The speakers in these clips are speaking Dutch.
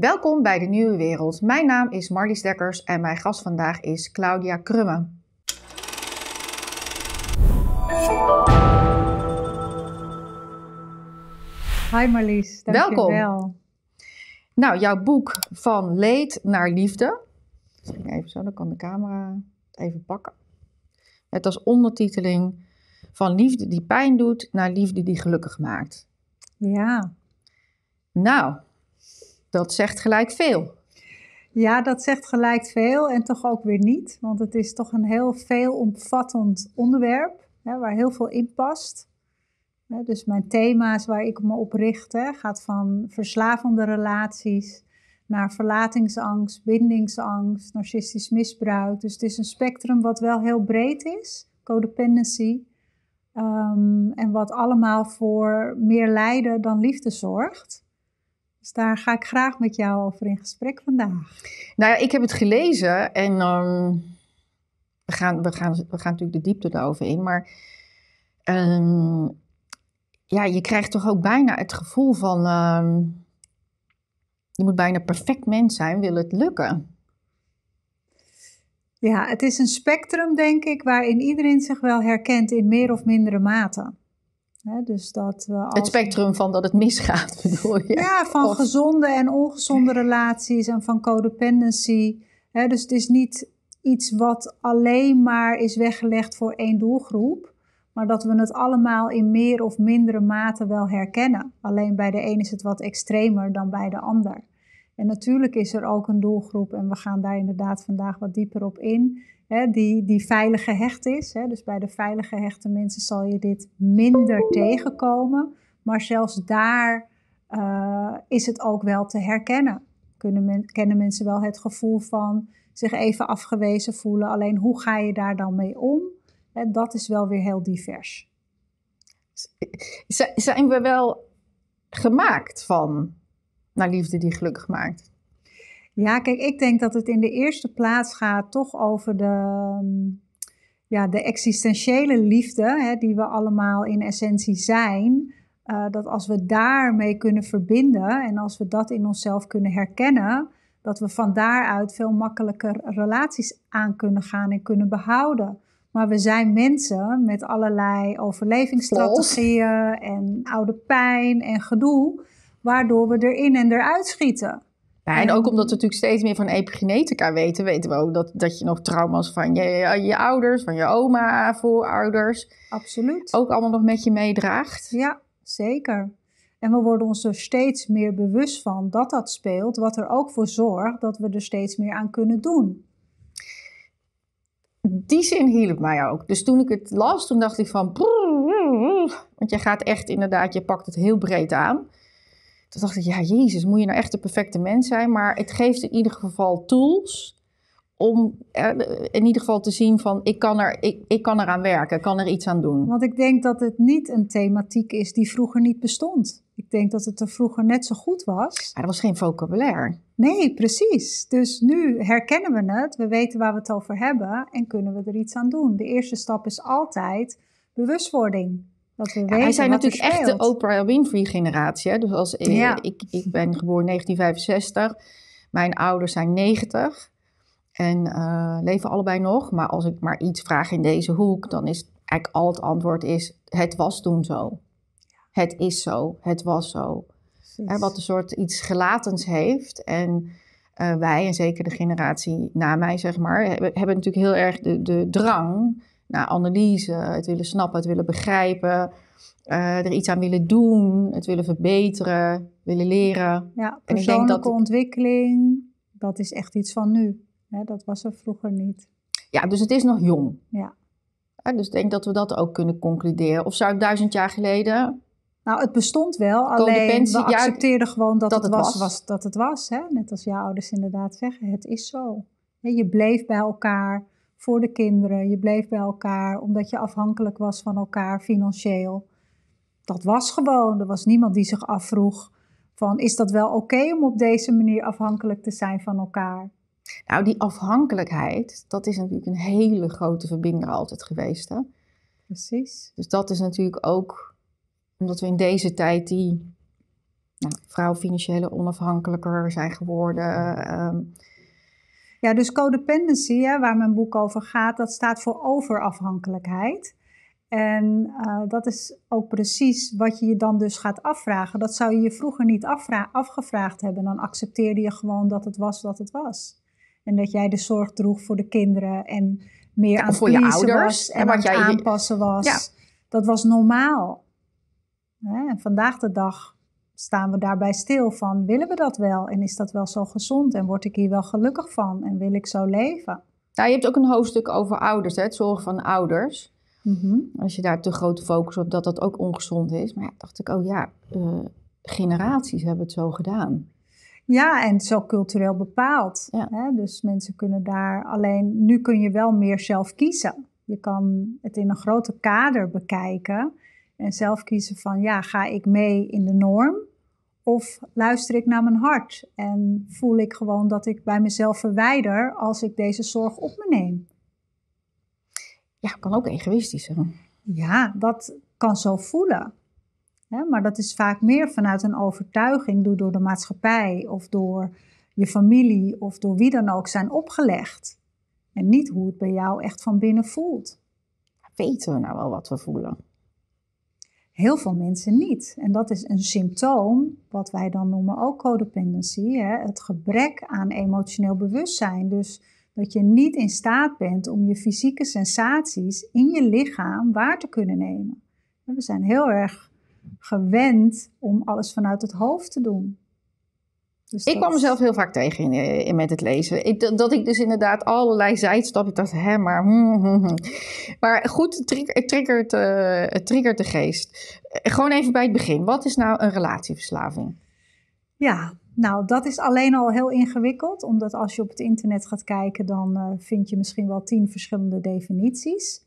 Welkom bij de Nieuwe Wereld. Mijn naam is Marlies Dekkers en mijn gast vandaag is Claudia Krumme. Hi Marlies, dankjewel. Welkom. Nou, jouw boek Van Leed naar Liefde. Even zo, dan kan de camera even pakken. Met als ondertiteling Van liefde die pijn doet naar liefde die gelukkig maakt. Ja. Nou, dat zegt gelijk veel. Ja, dat zegt gelijk veel en toch ook weer niet, want het is toch een heel veelomvattend onderwerp hè, waar heel veel in past. Dus mijn thema's waar ik me op richt hè, gaat van verslavende relaties naar verlatingsangst, bindingsangst, narcistisch misbruik. Dus het is een spectrum wat wel heel breed is, codependency. Ehm, en wat allemaal voor meer lijden dan liefde zorgt. Dus daar ga ik graag met jou over in gesprek vandaag. Nou ja, ik heb het gelezen en ehm, we, gaan, we, gaan, we gaan natuurlijk de diepte erover in. Maar ehm, ja, je krijgt toch ook bijna het gevoel van... Ehm, je moet bijna perfect mens zijn, wil het lukken. Ja, het is een spectrum, denk ik, waarin iedereen zich wel herkent in meer of mindere mate dus dat Het spectrum van dat het misgaat, bedoel je? Ja, van gezonde en ongezonde relaties en van codependency. dus het is niet iets wat alleen maar is weggelegd voor één doelgroep, maar dat we het allemaal in meer of mindere mate wel herkennen. Alleen bij de een is het wat extremer dan bij de ander. En natuurlijk is er ook een doelgroep, en we gaan daar inderdaad vandaag wat dieper op in, hè, die, die veilig gehecht is. Hè. Dus bij de veilig gehechte mensen zal je dit minder tegenkomen. Maar zelfs daar eh, is het ook wel te herkennen. Kunnen kennen mensen wel het gevoel van zich even afgewezen voelen. Alleen hoe ga je daar dan mee om? Hè, dat is wel weer heel divers. Z zijn we wel gemaakt van naar liefde die gelukkig maakt? Ja, kijk, ik denk dat het in de eerste plaats gaat toch over de, ehm, ja, de existentiële liefde, hè, die we allemaal in essentie zijn. Eh, dat als we daarmee kunnen verbinden en als we dat in onszelf kunnen herkennen, dat we van daaruit veel makkelijker relaties aan kunnen gaan en kunnen behouden. Maar we zijn mensen met allerlei overlevingsstrategieën en oude pijn en gedoe, waardoor we erin en eruit schieten en ook omdat we natuurlijk steeds meer van epigenetica weten, weten we ook dat, dat je nog trauma's van je, eh, je, ouders, van je oma, voorouders. Absoluut. Ook allemaal nog met je meedraagt. Ja, zeker. En we worden ons er steeds meer bewust van dat dat speelt, wat er ook voor zorgt dat we er steeds meer aan kunnen doen. Die zin hielp mij ook. Dus toen ik het las, toen dacht ik van. Want je gaat echt inderdaad, je pakt het heel breed aan. Toen dacht ik, ja, Jezus, moet je nou echt de perfecte mens zijn? Maar het geeft in ieder geval tools om eh, in ieder geval te zien van ik kan, er, ik, ik kan eraan werken, ik kan er iets aan doen. Want ik denk dat het niet een thematiek is die vroeger niet bestond. Ik denk dat het er vroeger net zo goed was. Maar er was geen vocabulaire. Nee, precies. Dus nu herkennen we het, we weten waar we het over hebben en kunnen we er iets aan doen. De eerste stap is altijd bewustwording. Wat hij zijn natuurlijk echt de Oprah Winfrey generatie. Dus als eh, ik, ik, ben geboren 1965, mijn ouders zijn 90 en eh, leven allebei nog. Maar als ik maar iets vraag in deze hoek, dan is eigenlijk al het antwoord is, het was toen zo. Het is zo, het was zo. Hè, wat een soort iets gelatens heeft. En eh, wij, en zeker de generatie na mij, zeg maar, hebben, hebben natuurlijk heel erg de, de drang nou, analyse, het willen snappen, het willen begrijpen, eh, er iets aan willen doen, het willen verbeteren, willen leren. Ja, persoonlijke en ik denk dat... ontwikkeling, dat is echt iets van nu. Hè? Dat was er vroeger niet. Ja, dus het is nog jong. Ja. dus ik denk dat we dat ook kunnen concluderen. Of zou ik duizend jaar geleden... Nou, het bestond wel, alleen we accepteerden gewoon dat, het, was, was. dat het was. Hè? Net als jouw ouders inderdaad zeggen, het is zo. Je bleef bij elkaar voor de kinderen. Je bleef bij elkaar omdat je afhankelijk was van elkaar financieel. Dat was gewoon. Er was niemand die zich afvroeg van is dat wel oké om op deze manier afhankelijk te zijn van elkaar? Nou, die afhankelijkheid, dat is natuurlijk een hele grote verbinder altijd geweest. Hè? Precies. Dus dat is natuurlijk ook omdat we in deze tijd die nou, vrouwen financieel onafhankelijker zijn geworden. Eh, ehm, ja, dus codependency, hè, waar mijn boek over gaat, dat staat voor overafhankelijkheid. En eh, dat is ook precies wat je je dan dus gaat afvragen. Dat zou je je vroeger niet afgevraagd hebben. Dan accepteerde je gewoon dat het was wat het was. En dat jij de zorg droeg voor de kinderen en meer ja, aan voor je ouders was en, en wat jij aanpassen was. Dat was normaal. En vandaag de dag staan we daarbij stil van willen we dat wel en is dat wel zo gezond en word ik hier wel gelukkig van en wil ik zo leven? Nou, je hebt ook een hoofdstuk over ouders, hè? het zorgen van ouders. Mhm. Als je daar te grote focus op dat dat ook ongezond is. Maar ja, dacht ik, oh ja, eh, generaties hebben het zo gedaan. Ja, en zo cultureel bepaald. Hè? Dus mensen kunnen daar alleen, nu kun je wel meer zelf kiezen. Je kan het in een groter kader bekijken en zelf kiezen van, ja, ga ik mee in de norm? Of luister ik naar mijn hart en voel ik gewoon dat ik bij mezelf verwijder als ik deze zorg op me neem? Ja, kan ook egoïstisch zijn. Ja, dat kan zo voelen. maar dat is vaak meer vanuit een overtuiging door, door de maatschappij of door je familie of door wie dan ook zijn opgelegd. En niet hoe het bij jou echt van binnen voelt. Weten we nou wel wat we voelen? heel veel mensen niet. En dat is een symptoom, wat wij dan noemen ook codependency, hè? het gebrek aan emotioneel bewustzijn. Dus dat je niet in staat bent om je fysieke sensaties in je lichaam waar te kunnen nemen. we zijn heel erg gewend om alles vanuit het hoofd te doen. Dus ik kwam mezelf heel vaak tegen in, eh, in met het lezen. Ik, dat, ik dus inderdaad allerlei zijstappen. Ik dacht, hè, maar. Hmm, hmm, hmm. Maar goed, het, triggert, triggert de geest. Eh, gewoon even bij het begin. Wat is nou een relatieverslaving? Ja, nou, dat is alleen al heel ingewikkeld, omdat als je op het internet gaat kijken, dan eh, vind je misschien wel tien verschillende definities.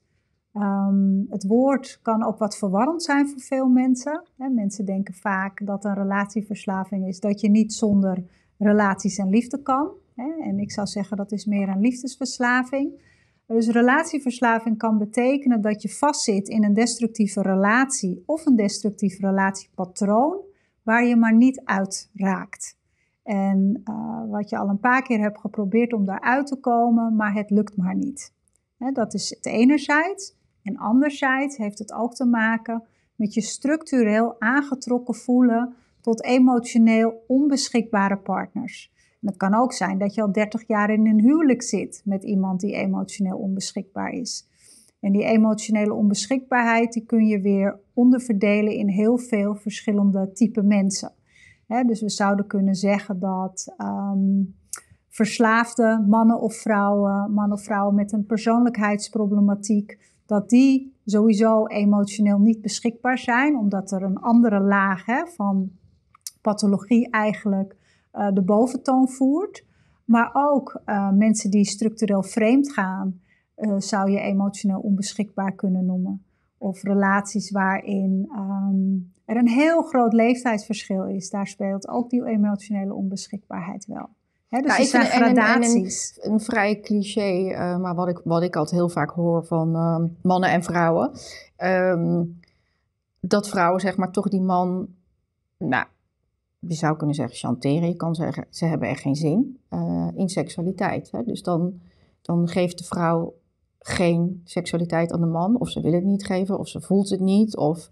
Ehm, het woord kan ook wat verwarrend zijn voor veel mensen. He, mensen denken vaak dat een relatieverslaving is dat je niet zonder relaties en liefde kan. en ik zou zeggen dat is meer een liefdesverslaving. Dus relatieverslaving kan betekenen dat je vastzit in een destructieve relatie of een destructief relatiepatroon waar je maar niet uit raakt. En eh, wat je al een paar keer hebt geprobeerd om daaruit te komen, maar het lukt maar niet. dat is het enerzijds. En anderzijds heeft het ook te maken met je structureel aangetrokken voelen tot emotioneel onbeschikbare partners. En het kan ook zijn dat je al 30 jaar in een huwelijk zit met iemand die emotioneel onbeschikbaar is. En die emotionele onbeschikbaarheid die kun je weer onderverdelen in heel veel verschillende type mensen. dus we zouden kunnen zeggen dat ehm, verslaafde mannen of vrouwen, mannen of vrouwen met een persoonlijkheidsproblematiek, dat die sowieso emotioneel niet beschikbaar zijn, omdat er een andere laag hè, van pathologie eigenlijk eh, de boventoon voert. Maar ook eh, mensen die structureel vreemd gaan, uh, zou je emotioneel onbeschikbaar kunnen noemen. Of relaties waarin ehm, er een heel groot leeftijdsverschil is, daar speelt ook die emotionele onbeschikbaarheid wel dus nou, gradaties. Een, vrij cliché, eh, maar wat ik, wat ik altijd heel vaak hoor van eh, mannen en vrouwen. Ehm, dat vrouwen zeg maar toch die man, nou, je zou kunnen zeggen chanteren. Je kan zeggen, ze hebben echt geen zin eh, in seksualiteit. Hè? Dus dan, dan geeft de vrouw geen seksualiteit aan de man. Of ze wil het niet geven, of ze voelt het niet, of...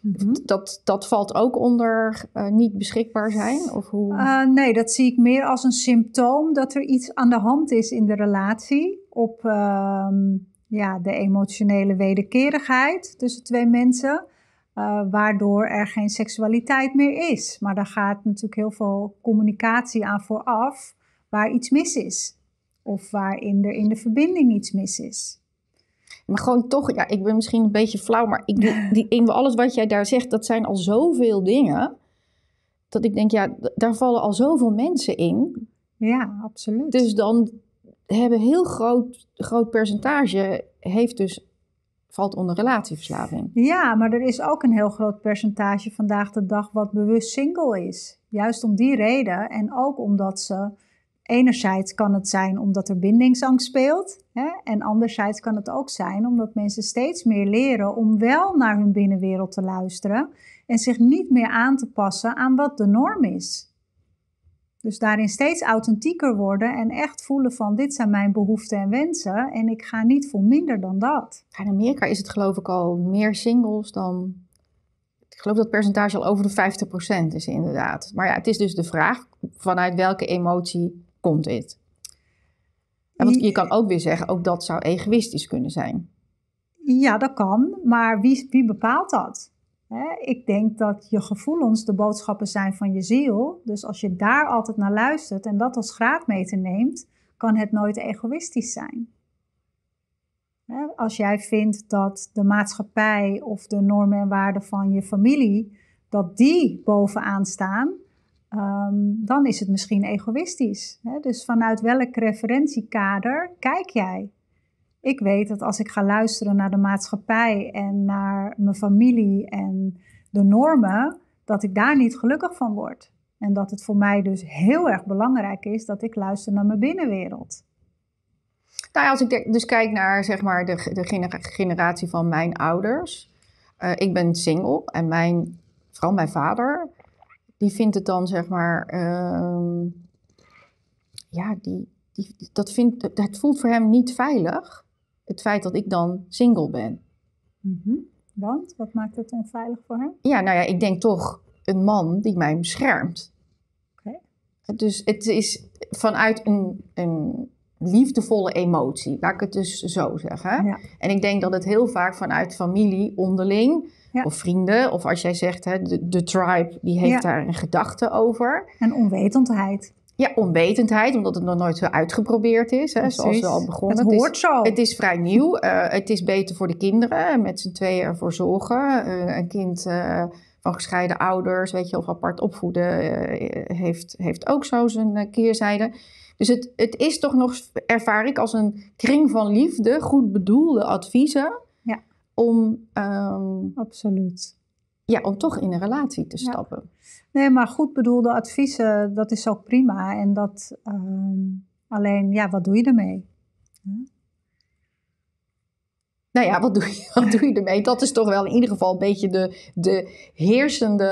Mhm. Dat, dat valt ook onder eh, niet beschikbaar zijn? Of hoe? Eh, nee, dat zie ik meer als een symptoom dat er iets aan de hand is in de relatie. Op ehm, ja, de emotionele wederkerigheid tussen twee mensen. Eh, waardoor er geen seksualiteit meer is. Maar daar gaat natuurlijk heel veel communicatie aan vooraf waar iets mis is. Of waarin er in de verbinding iets mis is. Maar gewoon toch, ja, ik ben misschien een beetje flauw, maar ik doe, die, in alles wat jij daar zegt, dat zijn al zoveel dingen. Dat ik denk, ja, daar vallen al zoveel mensen in. Ja, absoluut. Dus dan hebben heel groot, groot percentage heeft dus valt onder relatieverslaving. Ja, maar er is ook een heel groot percentage vandaag de dag wat bewust single is. Juist om die reden en ook omdat ze enerzijds kan het zijn omdat er bindingsangst speelt. Hè? En anderzijds kan het ook zijn omdat mensen steeds meer leren om wel naar hun binnenwereld te luisteren. En zich niet meer aan te passen aan wat de norm is. Dus daarin steeds authentieker worden en echt voelen van dit zijn mijn behoeften en wensen. En ik ga niet voor minder dan dat. In Amerika is het geloof ik al meer singles dan ik geloof dat het percentage al over de 50% is inderdaad. Maar ja, het is dus de vraag vanuit welke emotie komt dit? En want je kan ook weer zeggen, ook dat zou egoïstisch kunnen zijn. Ja, dat kan, maar wie, wie bepaalt dat? ik denk dat je gevoelens de boodschappen zijn van je ziel. Dus als je daar altijd naar luistert en dat als graadmeter neemt, kan het nooit egoïstisch zijn. als jij vindt dat de maatschappij of de normen en waarden van je familie, dat die bovenaan staan, Ehm, dan is het misschien egoïstisch. Hè? Dus vanuit welk referentiekader kijk jij? Ik weet dat als ik ga luisteren naar de maatschappij en naar mijn familie en de normen, dat ik daar niet gelukkig van word. En dat het voor mij dus heel erg belangrijk is dat ik luister naar mijn binnenwereld. Nou als ik dus kijk naar zeg maar de, de generatie van mijn ouders. Eh, ik ben single en mijn, vooral mijn vader die vindt het dan, zeg maar, ehm, ja, die, die, dat vindt, het voelt voor hem niet veilig, het feit dat ik dan single ben. Mm -hmm. Want? Wat maakt het onveilig voor hem? Ja, nou ja, ik denk toch een man die mij beschermt. Dus het is vanuit een, een liefdevolle emotie, laat ik het dus zo zeggen. Ja. En ik denk dat het heel vaak vanuit familie onderling of vrienden. Of als jij zegt, hè, de, tribe die heeft daar een gedachte over. En onwetendheid. Ja, onwetendheid, omdat het nog nooit zo uitgeprobeerd is, zoals we al begonnen. Het hoort zo. Het is, het is vrij nieuw. Eh, het is beter voor de kinderen, met z'n tweeën ervoor zorgen. Eh, een kind eh, van gescheiden ouders, weet je, of apart opvoeden, heeft, heeft ook zo zijn keerzijde. Dus het, het is toch nog, ervaar ik, als een kring van liefde, goed bedoelde adviezen om. Ehm, Absoluut. Ja, om toch in een relatie te stappen. Nee, maar goed bedoelde adviezen, dat is ook prima. En dat ehm, alleen, ja, wat doe je ermee? Nou ja, wat doe, je, wat doe je ermee? Dat is toch wel in ieder geval een beetje de, de heersende.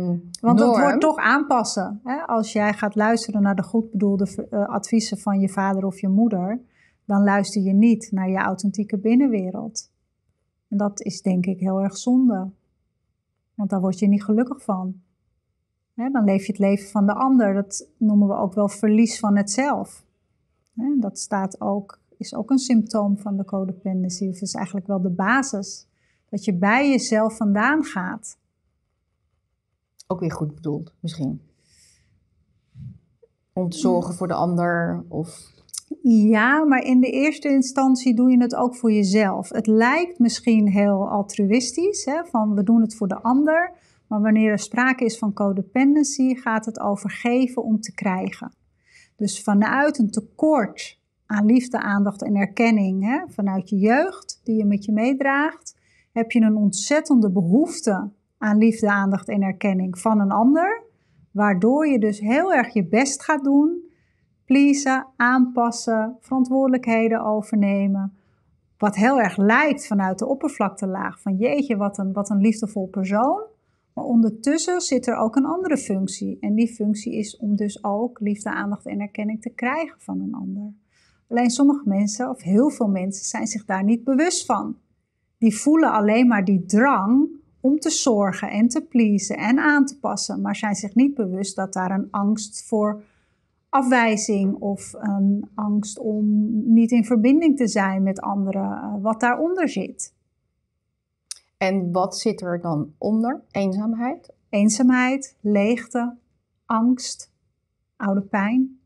Um, Want dat wordt toch aanpassen. Hè? Als jij gaat luisteren naar de goed bedoelde eh, adviezen van je vader of je moeder, dan luister je niet naar je authentieke binnenwereld. En dat is denk ik heel erg zonde. Want daar word je niet gelukkig van. dan leef je het leven van de ander. Dat noemen we ook wel verlies van het zelf. dat staat ook, is ook een symptoom van de codependency. Het is eigenlijk wel de basis. Dat je bij jezelf vandaan gaat. Ook weer goed bedoeld, misschien. Om te zorgen voor de ander of ja, maar in de eerste instantie doe je het ook voor jezelf. Het lijkt misschien heel altruïstisch, hè, van we doen het voor de ander. Maar wanneer er sprake is van codependency, gaat het over geven om te krijgen. Dus vanuit een tekort aan liefde, aandacht en erkenning, hè, vanuit je jeugd die je met je meedraagt, heb je een ontzettende behoefte aan liefde, aandacht en erkenning van een ander. Waardoor je dus heel erg je best gaat doen pleasen, aanpassen, verantwoordelijkheden overnemen. Wat heel erg lijkt vanuit de oppervlaktelaag van jeetje, wat een, wat een liefdevol persoon. Maar ondertussen zit er ook een andere functie. En die functie is om dus ook liefde, aandacht en erkenning te krijgen van een ander. Alleen sommige mensen, of heel veel mensen, zijn zich daar niet bewust van. Die voelen alleen maar die drang om te zorgen en te pleasen en aan te passen, maar zijn zich niet bewust dat daar een angst voor is afwijzing of een ehm, angst om niet in verbinding te zijn met anderen, eh, wat daaronder zit. En wat zit er dan onder? Eenzaamheid? Eenzaamheid, leegte, angst, oude pijn.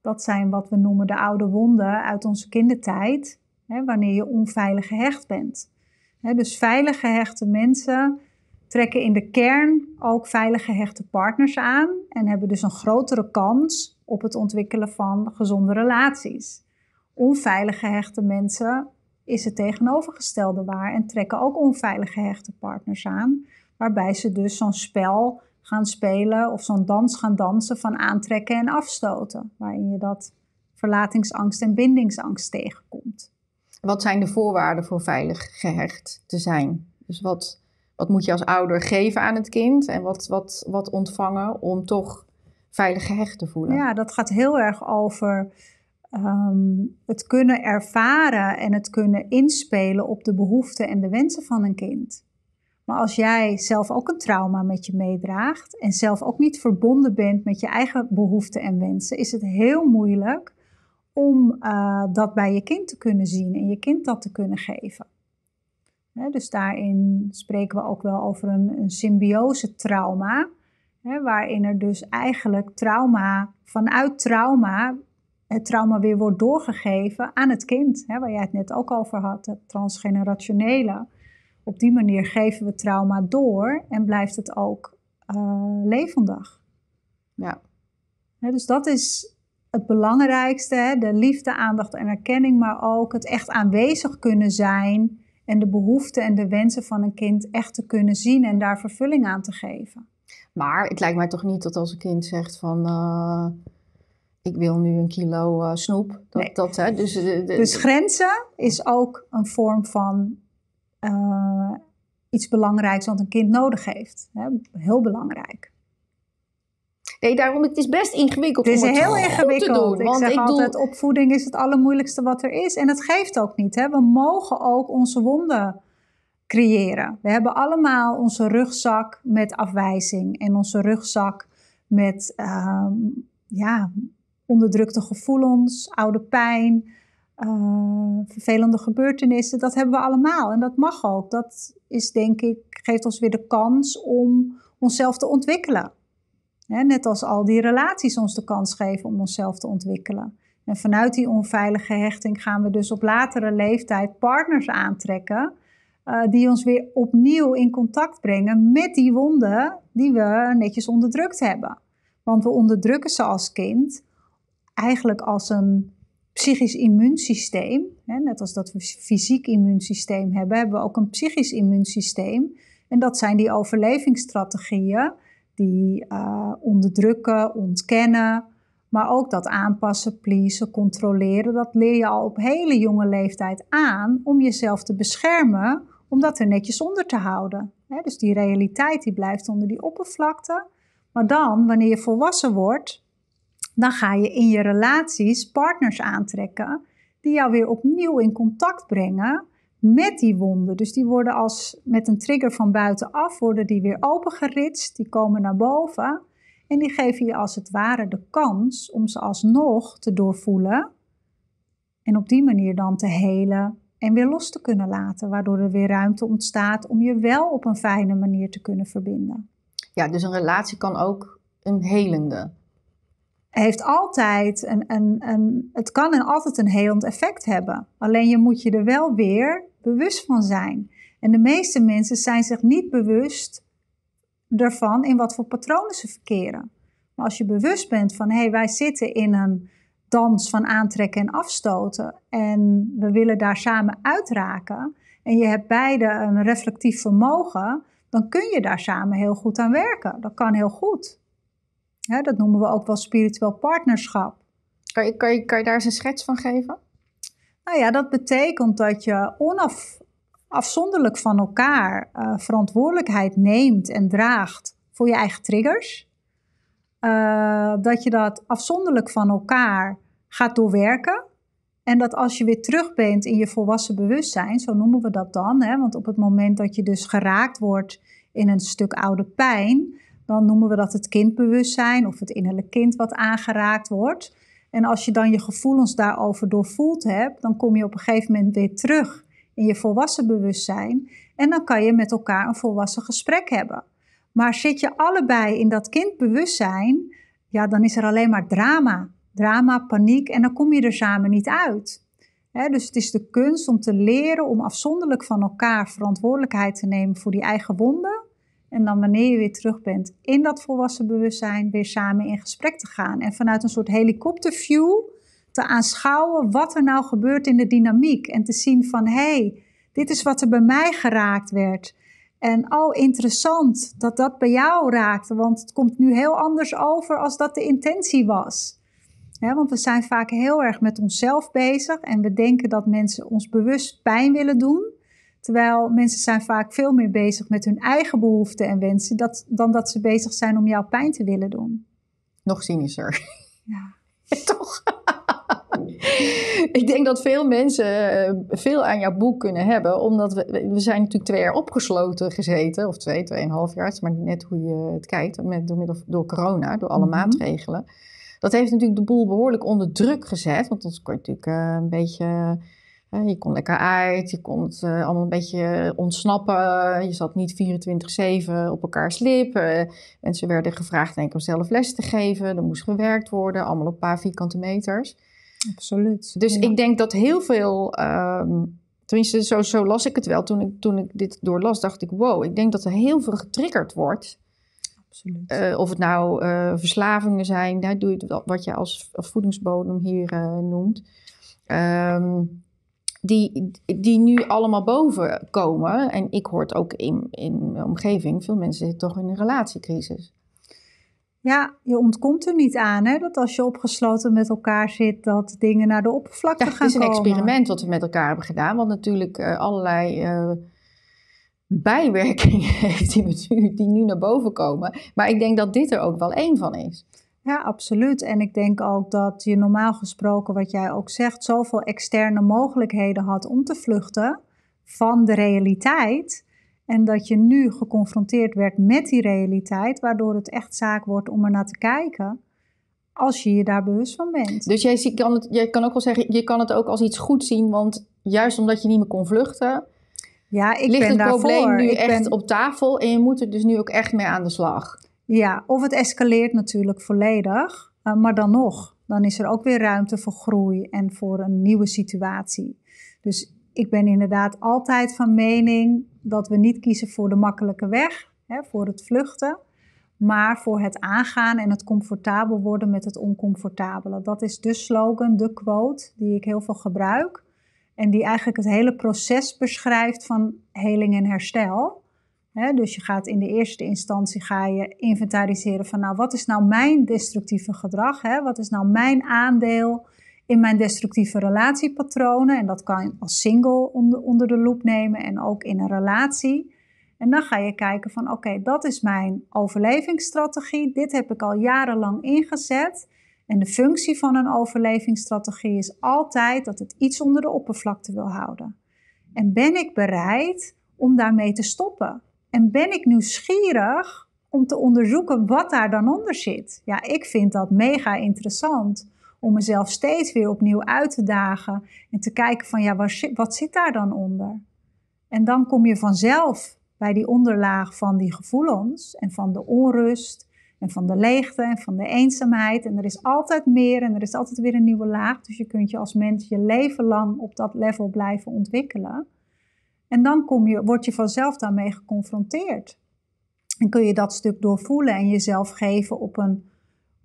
Dat zijn wat we noemen de oude wonden uit onze kindertijd, hè, wanneer je onveilig gehecht bent. Hè, dus veilig gehechte mensen trekken in de kern ook veilig gehechte partners aan en hebben dus een grotere kans op het ontwikkelen van gezonde relaties. Onveilig gehechte mensen is het tegenovergestelde waar en trekken ook onveilig gehechte partners aan, waarbij ze dus zo'n spel gaan spelen of zo'n dans gaan dansen van aantrekken en afstoten, waarin je dat verlatingsangst en bindingsangst tegenkomt. Wat zijn de voorwaarden voor veilig gehecht te zijn? Dus wat, wat moet je als ouder geven aan het kind en wat, wat, wat ontvangen om toch Veilige gehecht voelen. Ja, dat gaat heel erg over ehm, het kunnen ervaren en het kunnen inspelen op de behoeften en de wensen van een kind. Maar als jij zelf ook een trauma met je meedraagt en zelf ook niet verbonden bent met je eigen behoeften en wensen, is het heel moeilijk om eh, dat bij je kind te kunnen zien en je kind dat te kunnen geven. dus daarin spreken we ook wel over een, een symbiose trauma. Hè, waarin er dus eigenlijk trauma, vanuit trauma, het trauma weer wordt doorgegeven aan het kind. Hè, waar jij het net ook over had, het transgenerationele. Op die manier geven we trauma door en blijft het ook uh, levendig. Ja. dus dat is het belangrijkste, hè, de liefde, aandacht en erkenning, maar ook het echt aanwezig kunnen zijn en de behoeften en de wensen van een kind echt te kunnen zien en daar vervulling aan te geven. Maar het lijkt mij toch niet dat als een kind zegt van... Eh, ik wil nu een kilo eh, snoep. Dat, dat, hè? Dus, eh, de, dus grenzen is ook een vorm van iets belangrijks wat een kind nodig heeft. Hè? Heel belangrijk. Nee, daarom het is best ingewikkeld het is om het heel ingewikkeld. te doen. Ik want zeg altijd, opvoeding is het allermoeilijkste wat er is. En het geeft ook niet. Hè? We mogen ook onze wonden creëren. We hebben allemaal onze rugzak met afwijzing en onze rugzak met ehm, ja, onderdrukte gevoelens, oude pijn, eh, vervelende gebeurtenissen. Dat hebben we allemaal en dat mag ook. Dat is denk ik, geeft ons weer de kans om onszelf te ontwikkelen. net als al die relaties ons de kans geven om onszelf te ontwikkelen. En vanuit die onveilige hechting gaan we dus op latere leeftijd partners aantrekken eh, die ons weer opnieuw in contact brengen met die wonden die we netjes onderdrukt hebben. Want we onderdrukken ze als kind eigenlijk als een psychisch immuunsysteem. Hè, net als dat we fysiek immuunsysteem hebben, hebben we ook een psychisch immuunsysteem. En dat zijn die overlevingsstrategieën die eh, onderdrukken, ontkennen, maar ook dat aanpassen, pleasen, controleren, dat leer je al op hele jonge leeftijd aan om jezelf te beschermen om dat er netjes onder te houden. dus die realiteit die blijft onder die oppervlakte. Maar dan, wanneer je volwassen wordt, dan ga je in je relaties partners aantrekken die jou weer opnieuw in contact brengen met die wonden. Dus die worden als met een trigger van buitenaf, worden die weer opengeritst, die komen naar boven. En die geven je als het ware de kans om ze alsnog te doorvoelen. En op die manier dan te helen, en weer los te kunnen laten, waardoor er weer ruimte ontstaat om je wel op een fijne manier te kunnen verbinden. Ja, dus een relatie kan ook een helende. Heeft altijd een, een, een, het kan en altijd een helend effect hebben. Alleen je moet je er wel weer bewust van zijn. En de meeste mensen zijn zich niet bewust ervan in wat voor patronen ze verkeren. Maar als je bewust bent van hé, hey, wij zitten in een dans van aantrekken en afstoten. En we willen daar samen uitraken. En je hebt beide een reflectief vermogen. Dan kun je daar samen heel goed aan werken. Dat kan heel goed. Ja, dat noemen we ook wel spiritueel partnerschap. Kan je, kan, je, kan je daar eens een schets van geven? Nou ja, dat betekent dat je onaf, afzonderlijk van elkaar eh, verantwoordelijkheid neemt en draagt voor je eigen triggers. Eh, dat je dat afzonderlijk van elkaar gaat doorwerken. En dat als je weer terug bent in je volwassen bewustzijn, zo noemen we dat dan. Hè, want op het moment dat je dus geraakt wordt in een stuk oude pijn, dan noemen we dat het kindbewustzijn of het innerlijk kind wat aangeraakt wordt. En als je dan je gevoelens daarover doorvoeld hebt, dan kom je op een gegeven moment weer terug in je volwassen bewustzijn. En dan kan je met elkaar een volwassen gesprek hebben. Maar zit je allebei in dat kindbewustzijn, ja, dan is er alleen maar drama drama, paniek en dan kom je er samen niet uit. dus het is de kunst om te leren om afzonderlijk van elkaar verantwoordelijkheid te nemen voor die eigen wonden. En dan wanneer je weer terug bent in dat volwassen bewustzijn, weer samen in gesprek te gaan. En vanuit een soort helikopterview te aanschouwen wat er nou gebeurt in de dynamiek. En te zien van hé, hey, dit is wat er bij mij geraakt werd. En oh, interessant dat dat bij jou raakte, want het komt nu heel anders over als dat de intentie was want we zijn vaak heel erg met onszelf bezig en we denken dat mensen ons bewust pijn willen doen. Terwijl mensen zijn vaak veel meer bezig met hun eigen behoeften en wensen dat, dan dat ze bezig zijn om jou pijn te willen doen. Nog cynischer. Ja. toch? ik denk dat veel mensen eh, veel aan jouw boek kunnen hebben, omdat we, we zijn natuurlijk twee jaar opgesloten gezeten, of twee, tweeënhalf jaar, maar net hoe je het kijkt, met, door, middel, door corona, door alle mhm. maatregelen. Dat heeft natuurlijk de boel behoorlijk onder druk gezet. Want dan kon je natuurlijk eh, een beetje. Eh, je kon lekker uit, je kon het eh, allemaal een beetje ontsnappen. Je zat niet 24-7 op elkaar lip. mensen werden gevraagd denk om zelf les te geven. Er moest gewerkt worden, allemaal op een paar vierkante meters. Absoluut. Dus ik denk dat heel veel. Ehm, tenminste, zo, zo, las ik het wel. Toen ik, toen ik dit doorlas, dacht ik: wow, ik denk dat er heel veel getriggerd wordt eh, of het nou eh, verslavingen zijn, dat doe je wat je als, als voedingsbodem hier eh, noemt. Ehm, die, die nu allemaal boven komen. En ik hoor het ook in, in mijn omgeving. Veel mensen zitten toch in een relatiecrisis. Ja, je ontkomt er niet aan hè? dat als je opgesloten met elkaar zit, dat dingen naar de oppervlakte gaan komen. Het is een experiment wat we met elkaar hebben gedaan. Want natuurlijk allerlei bijwerkingen heeft die, die nu naar boven komen. Maar ik denk dat dit er ook wel één van is. Ja, absoluut. En ik denk ook dat je normaal gesproken, wat jij ook zegt, zoveel externe mogelijkheden had om te vluchten van de realiteit. En dat je nu geconfronteerd werd met die realiteit, waardoor het echt zaak wordt om er naar te kijken. Als je je daar bewust van bent. Dus jij, kan, het, jij kan ook wel zeggen, je kan het ook als iets goed zien, want juist omdat je niet meer kon vluchten, ja, ik ligt ben het probleem nu echt op tafel en je moet er dus nu ook echt mee aan de slag. Ja, of het escaleert natuurlijk volledig, eh, maar dan nog, dan is er ook weer ruimte voor groei en voor een nieuwe situatie. Dus ik ben inderdaad altijd van mening dat we niet kiezen voor de makkelijke weg, hè, voor het vluchten, maar voor het aangaan en het comfortabel worden met het oncomfortabele. Dat is de slogan, de quote die ik heel veel gebruik. En die eigenlijk het hele proces beschrijft van heling en herstel. dus je gaat in de eerste instantie ga je inventariseren van nou, wat is nou mijn destructieve gedrag? Wat is nou mijn aandeel in mijn destructieve relatiepatronen? En dat kan je als single onder, onder de loep nemen en ook in een relatie. En dan ga je kijken van oké, dat is mijn overlevingsstrategie. Dit heb ik al jarenlang ingezet. En de functie van een overlevingsstrategie is altijd dat het iets onder de oppervlakte wil houden. En ben ik bereid om daarmee te stoppen? En ben ik nieuwsgierig om te onderzoeken wat daar dan onder zit? Ja, ik vind dat mega interessant om mezelf steeds weer opnieuw uit te dagen en te kijken van ja, wat zit, wat zit daar dan onder? En dan kom je vanzelf bij die onderlaag van die gevoelens en van de onrust en van de leegte en van de eenzaamheid. En er is altijd meer en er is altijd weer een nieuwe laag. Dus je kunt je als mens je leven lang op dat level blijven ontwikkelen. En dan kom je, word je vanzelf daarmee geconfronteerd. En kun je dat stuk doorvoelen en jezelf geven op een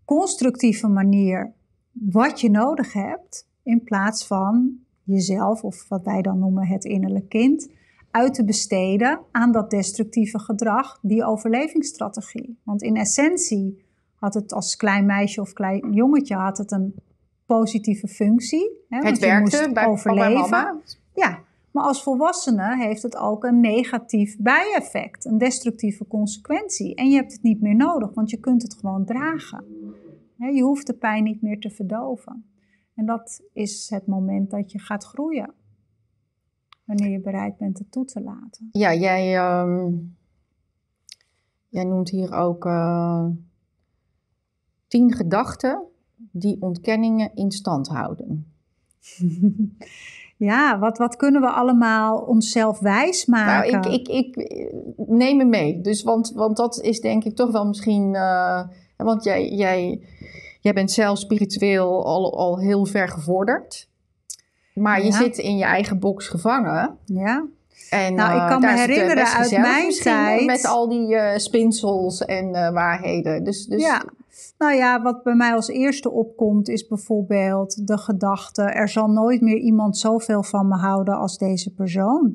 constructieve manier wat je nodig hebt, in plaats van jezelf of wat wij dan noemen het innerlijke kind uit te besteden aan dat destructieve gedrag, die overlevingsstrategie. Want in essentie had het als klein meisje of klein jongetje had het een positieve functie. Hè, het werkte moest bij overleven. ja, maar als volwassene heeft het ook een negatief bijeffect, een destructieve consequentie. En je hebt het niet meer nodig, want je kunt het gewoon dragen. Je hoeft de pijn niet meer te verdoven. En dat is het moment dat je gaat groeien wanneer je bereid bent het toe te laten. Ja, jij, ehm, jij noemt hier ook eh, tien gedachten die ontkenningen in stand houden. ja, wat, wat kunnen we allemaal onszelf wijs maken? Nou, ik, ik, ik neem me mee. Dus, want, want dat is denk ik toch wel misschien. Eh, want jij, jij, jij bent zelf spiritueel al, al heel ver gevorderd. Maar je zit in je eigen box gevangen. Ja. En, nou, ik eh, kan uh, me herinneren uit mijn eh, tijd. Met al die uh, spinsels en waarheden. Dus, dus... Ja. Nou ja, wat bij mij als eerste opkomt is bijvoorbeeld de gedachte: er zal nooit meer iemand zoveel van me houden als deze persoon.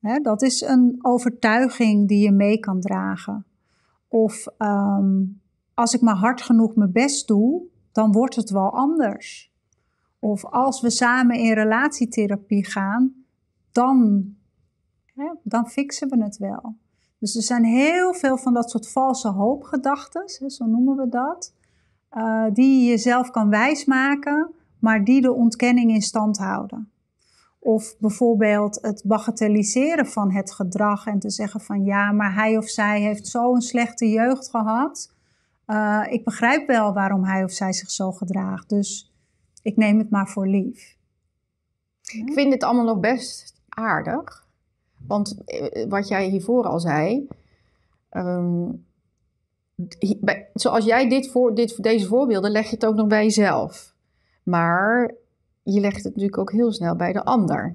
Hè, dat is een overtuiging die je mee kan dragen. Of ehm, als ik maar hard genoeg mijn best doe, dan wordt het wel anders. Of als we samen in relatietherapie gaan, dan, hè, dan fixen we het wel. Dus er zijn heel veel van dat soort valse hoopgedachten, zo noemen we dat, eh, die je jezelf kan wijsmaken, maar die de ontkenning in stand houden. Of bijvoorbeeld het bagatelliseren van het gedrag en te zeggen van ja, maar hij of zij heeft zo'n slechte jeugd gehad. Eh, ik begrijp wel waarom hij of zij zich zo gedraagt. Dus ik neem het maar voor lief. Ik vind het allemaal nog best aardig. Want eh, eh, wat jij hiervoor al zei, ehm, zoals jij dit voor, dit, deze voorbeelden leg je het ook nog bij jezelf. Maar je legt het natuurlijk ook heel snel bij de ander.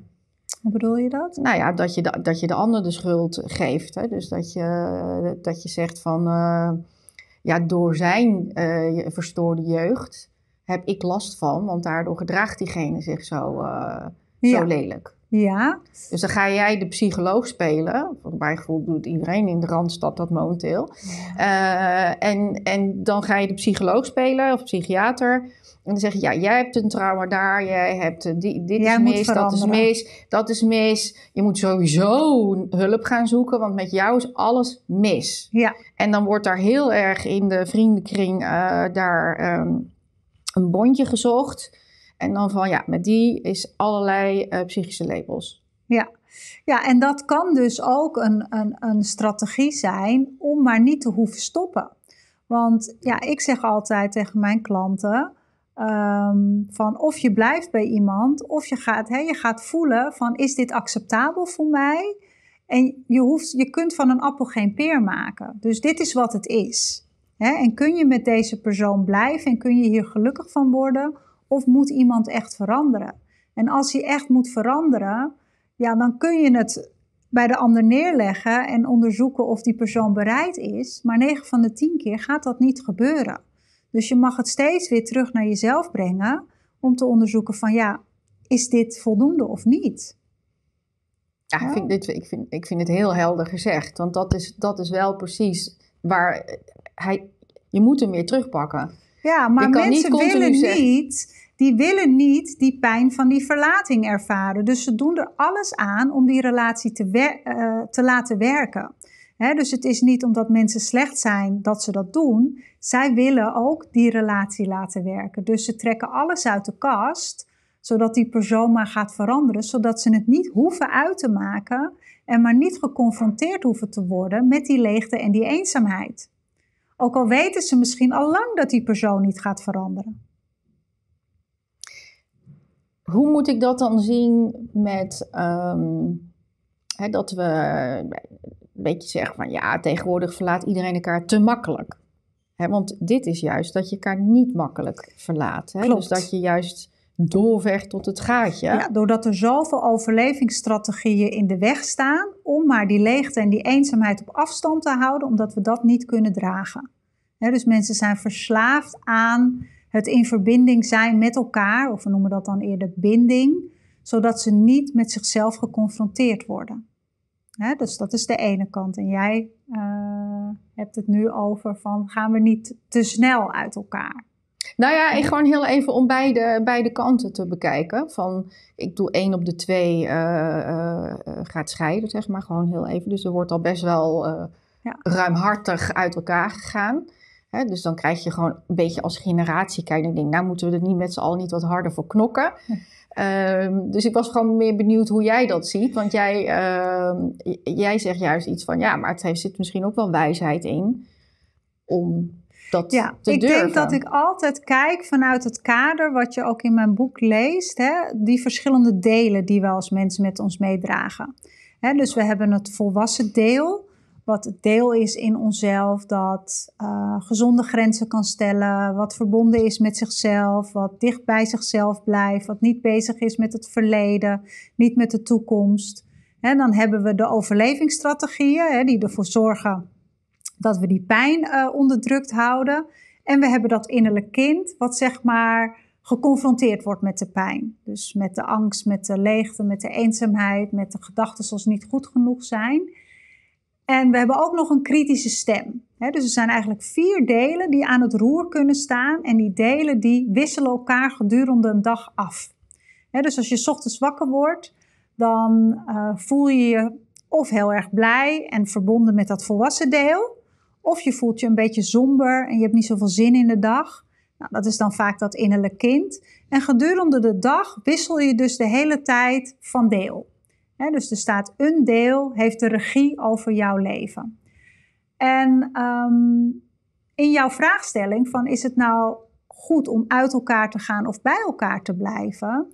Hoe bedoel je dat? Nou ja, dat je de, dat je de ander de schuld geeft. Hè? Dus dat je, dat je zegt van, eh, ja, door zijn uh, verstoorde jeugd heb ik last van, want daardoor gedraagt diegene zich zo, eh, zo lelijk. Ja. Dus dan ga jij de psycholoog spelen. Voor gevoel doet iedereen in de Randstad dat momenteel. Eh, en, en dan ga je de psycholoog spelen of psychiater. En dan zeg je, ja, jij hebt een trauma daar, jij hebt eh, die, dit is mis, dat is mis, dat is mis. Je moet sowieso hulp gaan zoeken, want met jou is alles mis. Ja. En dan wordt daar heel erg in de vriendenkring daar... Ehm, een bondje gezocht. En dan van ja, met die is allerlei eh, psychische labels. Ja. ja, en dat kan dus ook een, een, een strategie zijn om maar niet te hoeven stoppen. Want ja, ik zeg altijd tegen mijn klanten. Ehm, van of je blijft bij iemand, of je gaat, je gaat voelen van is dit acceptabel voor mij? En je, hoeft, je kunt van een appel geen peer maken. Dus dit is wat het is. Hè? En kun je met deze persoon blijven en kun je hier gelukkig van worden? Of moet iemand echt veranderen? En als hij echt moet veranderen, ja, dan kun je het bij de ander neerleggen en onderzoeken of die persoon bereid is. Maar 9 van de 10 keer gaat dat niet gebeuren. Dus je mag het steeds weer terug naar jezelf brengen om te onderzoeken van ja, is dit voldoende of niet? Ik, vind dit, ik, vind, ik vind het heel helder gezegd, want dat is, dat is wel precies waar hij, je moet hem weer terugpakken. Ja, maar mensen willen niet, die willen niet die pijn van die verlating ervaren. Dus ze doen er alles aan om die relatie te, eh, te laten werken. dus het is niet omdat mensen slecht zijn dat ze dat doen. Zij willen ook die relatie laten werken. Dus ze trekken alles uit de kast, zodat die persoon maar gaat veranderen, zodat ze het niet hoeven uit te maken en maar niet geconfronteerd hoeven te worden met die leegte en die eenzaamheid. Ook al weten ze misschien al lang dat die persoon niet gaat veranderen. Hoe moet ik dat dan zien met ehm, hè, dat we een beetje zeggen van ja, tegenwoordig verlaat iedereen elkaar te makkelijk. Hè, want dit is juist dat je elkaar niet makkelijk verlaat. Hè? Dus dat je juist doorver tot het gaatje. Ja, doordat er zoveel overlevingsstrategieën in de weg staan om maar die leegte en die eenzaamheid op afstand te houden, omdat we dat niet kunnen dragen. dus mensen zijn verslaafd aan het in verbinding zijn met elkaar, of we noemen dat dan eerder binding, zodat ze niet met zichzelf geconfronteerd worden. dus dat is de ene kant. En jij eh, hebt het nu over van gaan we niet te snel uit elkaar. Nou ja, en gewoon heel even om beide, beide kanten te bekijken. Van, ik doe één op de twee eh, eh, eh, gaat scheiden, zeg maar, gewoon heel even. Dus er wordt al best wel ruimhartig uit elkaar gegaan. Hè? dus dan krijg je gewoon een beetje als generatie kijken. denk, nou moeten we er niet met z'n allen niet wat harder voor knokken. Hm. Ehm, dus ik was gewoon meer benieuwd hoe jij dat ziet. Want jij, ehm, jij zegt juist iets van, ja, maar het heeft, zit misschien ook wel wijsheid in om ja, ik denk dat ik altijd kijk vanuit het kader wat je ook in mijn boek leest, hè, die verschillende delen die we als mensen met ons meedragen. Hè, dus we hebben het volwassen deel, wat het deel is in onszelf dat eh, gezonde grenzen kan stellen, wat verbonden is met zichzelf, wat dicht bij zichzelf blijft, wat niet bezig is met het verleden, niet met de toekomst. En dan hebben we de overlevingsstrategieën hè, die ervoor zorgen dat we die pijn eh, onderdrukt houden. En we hebben dat innerlijk kind, wat zeg maar geconfronteerd wordt met de pijn. Dus met de angst, met de leegte, met de eenzaamheid, met de gedachten zoals niet goed genoeg zijn. En we hebben ook nog een kritische stem. dus er zijn eigenlijk vier delen die aan het roer kunnen staan. En die delen die wisselen elkaar gedurende een dag af. dus als je ochtends wakker wordt, dan eh, voel je je of heel erg blij en verbonden met dat volwassen deel. Of je voelt je een beetje somber en je hebt niet zoveel zin in de dag. Nou, dat is dan vaak dat innerlijk kind. En gedurende de dag wissel je dus de hele tijd van deel. dus er staat een deel heeft de regie over jouw leven. En ehm, in jouw vraagstelling van is het nou goed om uit elkaar te gaan of bij elkaar te blijven,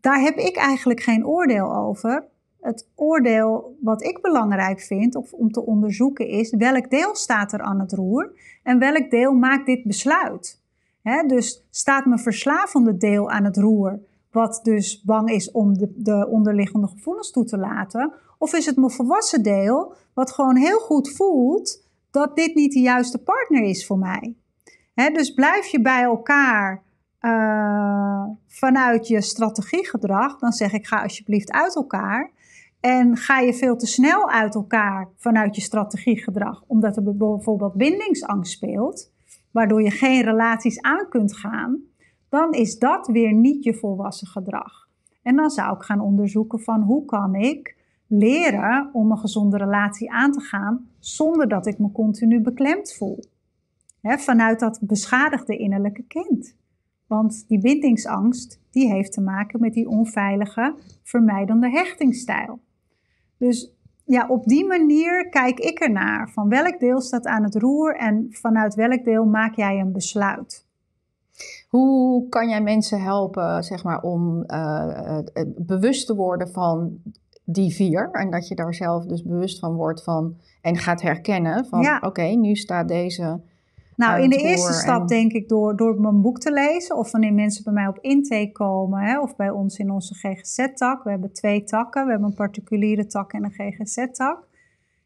daar heb ik eigenlijk geen oordeel over het oordeel wat ik belangrijk vind of om te onderzoeken is welk deel staat er aan het roer en welk deel maakt dit besluit. dus staat mijn verslavende deel aan het roer, wat dus bang is om de, de onderliggende gevoelens toe te laten, of is het mijn volwassen deel, wat gewoon heel goed voelt dat dit niet de juiste partner is voor mij? dus blijf je bij elkaar eh, vanuit je strategiegedrag, dan zeg ik ga alsjeblieft uit elkaar. En ga je veel te snel uit elkaar vanuit je strategiegedrag, omdat er bijvoorbeeld bindingsangst speelt, waardoor je geen relaties aan kunt gaan, dan is dat weer niet je volwassen gedrag. En dan zou ik gaan onderzoeken van hoe kan ik leren om een gezonde relatie aan te gaan zonder dat ik me continu beklemd voel. vanuit dat beschadigde innerlijke kind. Want die bindingsangst die heeft te maken met die onveilige, vermijdende hechtingsstijl. Dus ja, op die manier kijk ik ernaar. Van welk deel staat aan het roer en vanuit welk deel maak jij een besluit? Hoe kan jij mensen helpen zeg maar, om uh, bewust te worden van die vier? En dat je daar zelf dus bewust van wordt van, en gaat herkennen van ja. oké, nu staat deze nou, in de eerste stap denk ik door, door mijn boek te lezen of wanneer mensen bij mij op intake komen hè, of bij ons in onze GGZ-tak. We hebben twee takken, we hebben een particuliere tak en een GGZ-tak.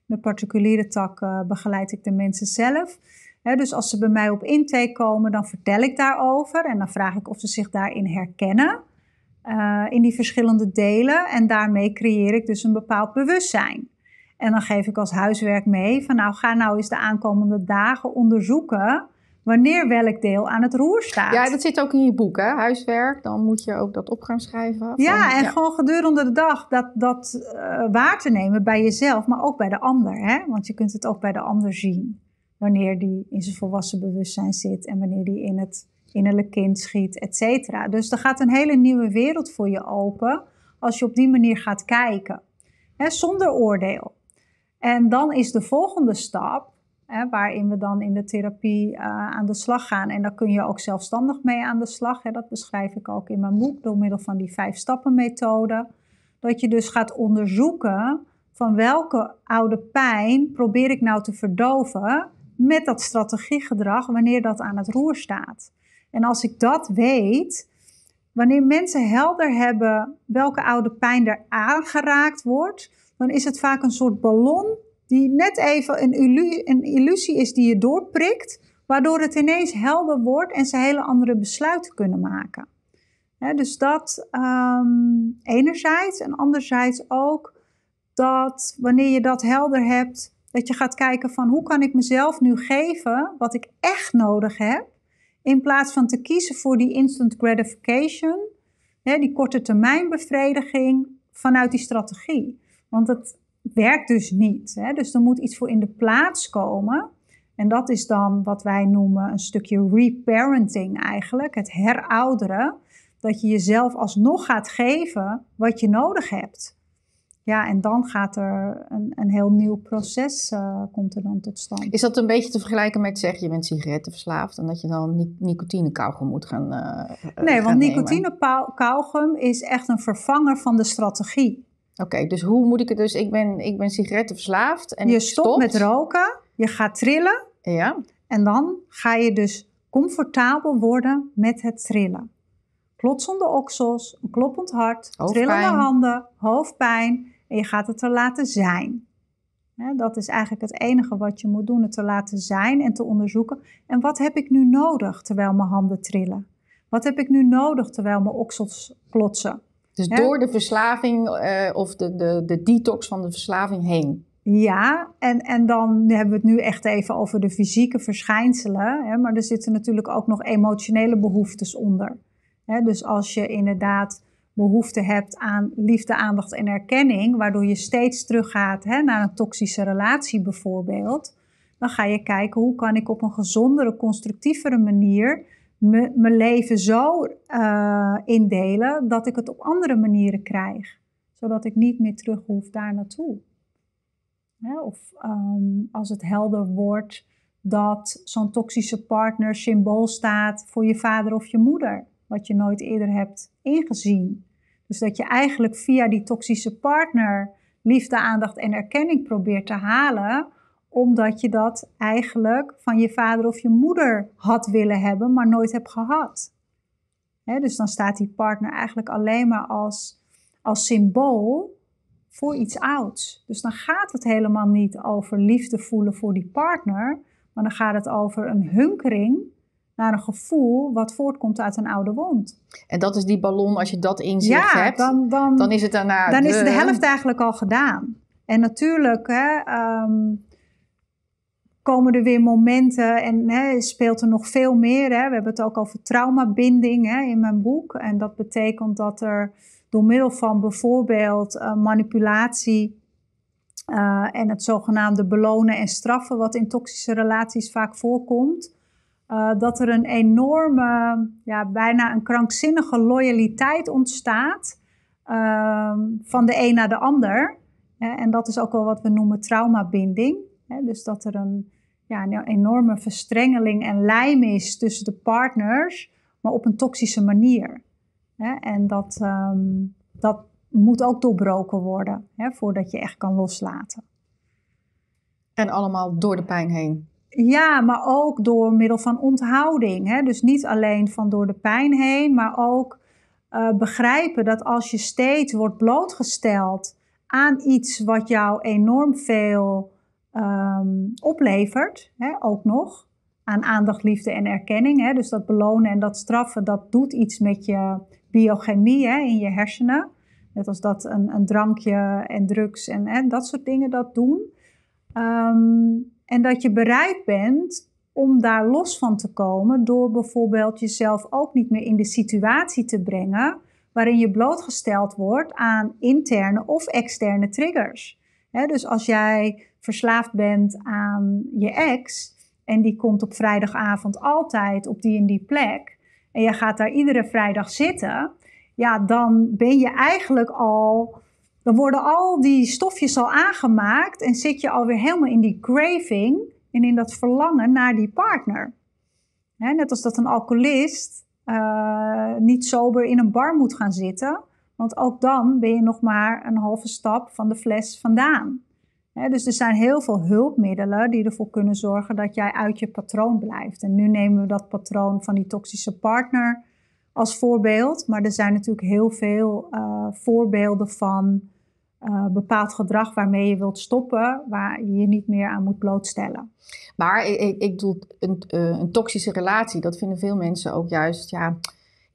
De particuliere tak eh, begeleid ik de mensen zelf. Hè, dus als ze bij mij op intake komen, dan vertel ik daarover en dan vraag ik of ze zich daarin herkennen. Eh, in die verschillende delen en daarmee creëer ik dus een bepaald bewustzijn. En dan geef ik als huiswerk mee van nou ga nou eens de aankomende dagen onderzoeken wanneer welk deel aan het roer staat. Ja, dat zit ook in je boek, hè? Huiswerk. Dan moet je ook dat op gaan schrijven. ja, en gewoon gedurende de dag dat, dat uh, waar te nemen bij jezelf, maar ook bij de ander. Hè? Want je kunt het ook bij de ander zien. Wanneer die in zijn volwassen bewustzijn zit en wanneer die in het innerlijk kind schiet, et cetera. Dus er gaat een hele nieuwe wereld voor je open als je op die manier gaat kijken. Hè? Zonder oordeel. En dan is de volgende stap, hè, waarin we dan in de therapie eh, aan de slag gaan. En daar kun je ook zelfstandig mee aan de slag. Hè. Dat beschrijf ik ook in mijn boek door middel van die vijf stappen methode. Dat je dus gaat onderzoeken van welke oude pijn probeer ik nou te verdoven met dat strategiegedrag wanneer dat aan het roer staat. En als ik dat weet, wanneer mensen helder hebben welke oude pijn er aangeraakt wordt, dan is het vaak een soort ballon die net even een, een illusie is die je doorprikt, waardoor het ineens helder wordt en ze hele andere besluiten kunnen maken. dus dat ehm, enerzijds en anderzijds ook dat wanneer je dat helder hebt, dat je gaat kijken van hoe kan ik mezelf nu geven wat ik echt nodig heb, in plaats van te kiezen voor die instant gratification, die korte termijn bevrediging vanuit die strategie. Want het werkt dus niet. Hè? Dus er moet iets voor in de plaats komen. En dat is dan wat wij noemen een stukje reparenting eigenlijk, het herouderen. Dat je jezelf alsnog gaat geven wat je nodig hebt. Ja, en dan gaat er een, een heel nieuw proces eh, komt er dan tot stand. Is dat een beetje te vergelijken met zeggen je bent sigarettenverslaafd en dat je dan nicotine moet gaan uh, Nee, want nicotine is echt een vervanger van de strategie. Oké, dus hoe moet ik het? Dus ik ben, ik ben sigarettenverslaafd en je stopt met roken, je gaat trillen. Ja. En dan ga je dus comfortabel worden met het trillen. Klotsende oksels, een kloppend hart, trillende handen, hoofdpijn. En je gaat het er laten zijn. dat is eigenlijk het enige wat je moet doen: het te laten zijn en te onderzoeken. En wat heb ik nu nodig terwijl mijn handen trillen? Wat heb ik nu nodig terwijl mijn oksels klotsen? Dus door de verslaving eh, of de, de, de detox van de verslaving heen. Ja, en, en dan hebben we het nu echt even over de fysieke verschijnselen. Hè, maar er zitten natuurlijk ook nog emotionele behoeftes onder. Hè, dus als je inderdaad behoefte hebt aan liefde, aandacht en erkenning, waardoor je steeds teruggaat hè, naar een toxische relatie bijvoorbeeld, dan ga je kijken hoe kan ik op een gezondere, constructievere manier me, mijn leven zo eh, indelen dat ik het op andere manieren krijg. Zodat ik niet meer terug hoef daar naartoe. of ehm, als het helder wordt dat zo'n toxische partner symbool staat voor je vader of je moeder, wat je nooit eerder hebt ingezien. Dus dat je eigenlijk via die toxische partner liefde, aandacht en erkenning probeert te halen, omdat je dat eigenlijk van je vader of je moeder had willen hebben, maar nooit hebt gehad. dus dan staat die partner eigenlijk alleen maar als, als symbool voor iets ouds. Dus dan gaat het helemaal niet over liefde voelen voor die partner, maar dan gaat het over een hunkering naar een gevoel wat voortkomt uit een oude wond. En dat is die ballon, als je dat inzicht ja, hebt, dan, dan, dan is het daarna... Dan de... is de helft eigenlijk al gedaan. En natuurlijk, ehm, komen er weer momenten en hè, speelt er nog veel meer. Hè. We hebben het ook over traumabinding hè, in mijn boek. En dat betekent dat er door middel van bijvoorbeeld eh, manipulatie eh, en het zogenaamde belonen en straffen, wat in toxische relaties vaak voorkomt, eh, dat er een enorme, ja, bijna een krankzinnige loyaliteit ontstaat ehm, van de een naar de ander. En dat is ook wel wat we noemen traumabinding. Dus dat er een ja, een enorme verstrengeling en lijm is tussen de partners, maar op een toxische manier. En dat, ehm, dat moet ook doorbroken worden hè, voordat je echt kan loslaten. En allemaal door de pijn heen. Ja, maar ook door middel van onthouding. Hè? Dus niet alleen van door de pijn heen, maar ook eh, begrijpen dat als je steeds wordt blootgesteld aan iets wat jou enorm veel Ehm, oplevert, hè, ook nog, aan aandacht, liefde en erkenning. Hè, dus dat belonen en dat straffen, dat doet iets met je biochemie hè, in je hersenen. Net als dat een, een drankje en drugs en hè, dat soort dingen dat doen. Ehm, en dat je bereid bent om daar los van te komen door bijvoorbeeld jezelf ook niet meer in de situatie te brengen waarin je blootgesteld wordt aan interne of externe triggers. dus als jij verslaafd bent aan je ex en die komt op vrijdagavond altijd op die en die plek en je gaat daar iedere vrijdag zitten, ja, dan ben je eigenlijk al, dan worden al die stofjes al aangemaakt en zit je alweer helemaal in die craving en in dat verlangen naar die partner. net als dat een alcoholist eh, niet sober in een bar moet gaan zitten, want ook dan ben je nog maar een halve stap van de fles vandaan dus er zijn heel veel hulpmiddelen die ervoor kunnen zorgen dat jij uit je patroon blijft. En nu nemen we dat patroon van die toxische partner als voorbeeld. Maar er zijn natuurlijk heel veel eh, voorbeelden van eh, bepaald gedrag waarmee je wilt stoppen, waar je je niet meer aan moet blootstellen. Maar ik, ik, ik bedoel, een, eh, een, toxische relatie, dat vinden veel mensen ook juist, ja,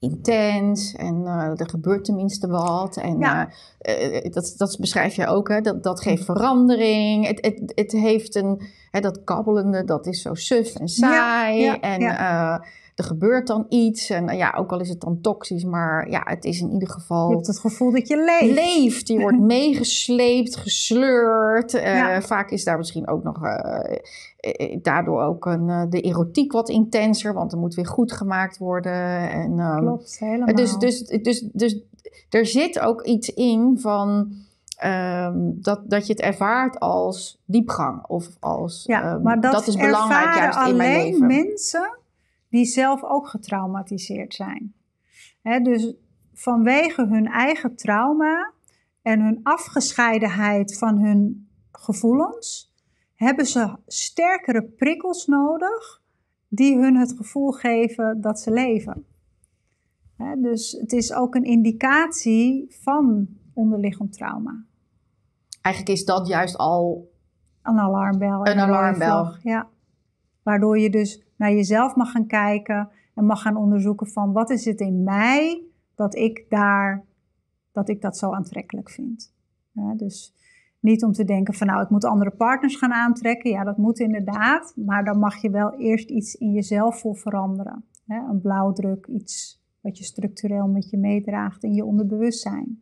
intens en eh, er gebeurt tenminste wat. En eh, eh, dat, dat beschrijf je ook, hè? Dat, dat geeft verandering. Het, het, het heeft een, hè, dat kabbelende, dat is zo suf en saai. en er gebeurt dan iets. En ja, ook al is het dan toxisch, maar ja, het is in ieder geval. Je hebt het gevoel dat je leeft. Leeft. Je wordt meegesleept, gesleurd. Vaak is daar misschien ook nog eh, eh, daardoor ook een, eh, de erotiek wat intenser, want er moet weer goed gemaakt worden. En, ehm, Klopt, helemaal. Dus, dus, dus, dus, er zit ook iets in van ehm, dat, dat je het ervaart als diepgang of als. Ehm, maar dat, is belangrijk juist in mijn leven. Alleen mensen die zelf ook getraumatiseerd zijn. dus vanwege hun eigen trauma en hun afgescheidenheid van hun gevoelens hebben ze sterkere prikkels nodig die hun het gevoel geven dat ze leven. dus het is ook een indicatie van onderliggend trauma. Eigenlijk is dat juist al. Een alarmbel. Een, alarmbel. Ja. Waardoor je dus naar jezelf mag gaan kijken en mag gaan onderzoeken van wat is het in mij dat ik daar, dat ik dat zo aantrekkelijk vind. Ja, dus niet om te denken van nou, ik moet andere partners gaan aantrekken. Ja, dat moet inderdaad. Maar dan mag je wel eerst iets in jezelf voor veranderen. Een blauwdruk, iets wat je structureel met je meedraagt in je onderbewustzijn.